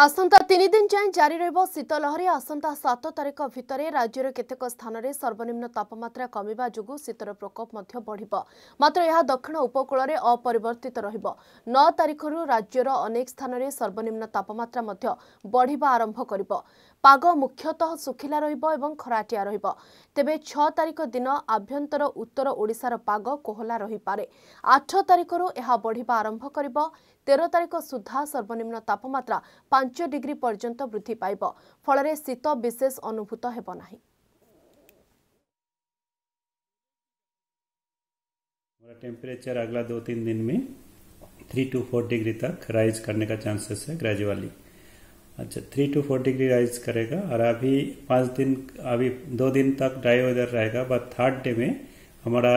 ଆସନ୍ତା ତିନି ଦିନ ଯାଏଁ ଜାରି ରହିବ ଶୀତଲହରୀ ଆସନ୍ତା ସାତ ତାରିଖ ଭିତରେ ରାଜ୍ୟର କେତେକ ସ୍ଥାନରେ ସର୍ବନିମ୍ନ ତାପମାତ୍ରା କମିବା ଯୋଗୁଁ ଶୀତର ପ୍ରକୋପ ମଧ୍ୟ ବଢ଼ିବ ମାତ୍ର ଏହା ଦକ୍ଷିଣ ଉପକୂଳରେ ଅପରିବର୍ତ୍ତିତ ରହିବ ନଅ ତାରିଖରୁ ରାଜ୍ୟର ଅନେକ ସ୍ଥାନରେ ସର୍ବନିମ୍ନ ତାପମାତ୍ରା ମଧ୍ୟ ବଢ଼ିବା ଆରମ୍ଭ କରିବ ପାଗ ମୁଖ୍ୟତଃ ଶୁଖିଲା ରହିବ ଏବଂ ଖରାଟିଆ ରହିବ ତେବେ ଛଅ ତାରିଖ ଦିନ ଆଭ୍ୟନ୍ତର ଉତ୍ତର ଓଡ଼ିଶାର ପାଗ କୋହଲା ରହିପାରେ ଆଠ ତାରିଖରୁ ଏହା ବଢ଼ିବା ଆରମ୍ଭ କରିବ ତେର ତାରିଖ ସୁଦ୍ଧା ସର୍ବନିମ୍ନ ତାପମାତ୍ରା पांच डिग्री पर्यटन वृद्धि पाव फल शीत विशेष अनुभूत ହେବ टेम्परेचर अगला दो तीन दिन में थ्री टू फोर डिग्री तक राइज करने का चांसेस है ग्रेजुअली अच्छा three two four degree rise करेगा और अभी पाँच दिन अभी दो दिन तक ड्राई वेदर रहेगा बट थर्ड डे में हमारा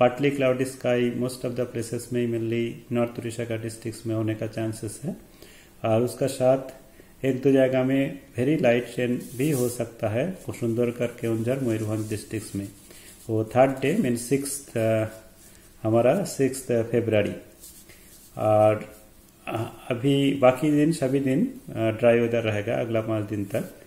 partly cloudy sky most of the places में रही नॉर्थ उड़ीसा का डिस्ट्रिक्ट्स में होने का चांसेस है और उसका साथ एक दो जगह में वेरी लाइट शेन भी हो सकता है के केवंझर मयूरभ डिस्ट्रिक्ट में वो थर्ड डे मीन सिक्स हमारा सिक्स फेब्रवरी और uh, अभी बाकी दिन सभी दिन ड्राई uh, वेदर रहेगा अगला पाँच दिन तक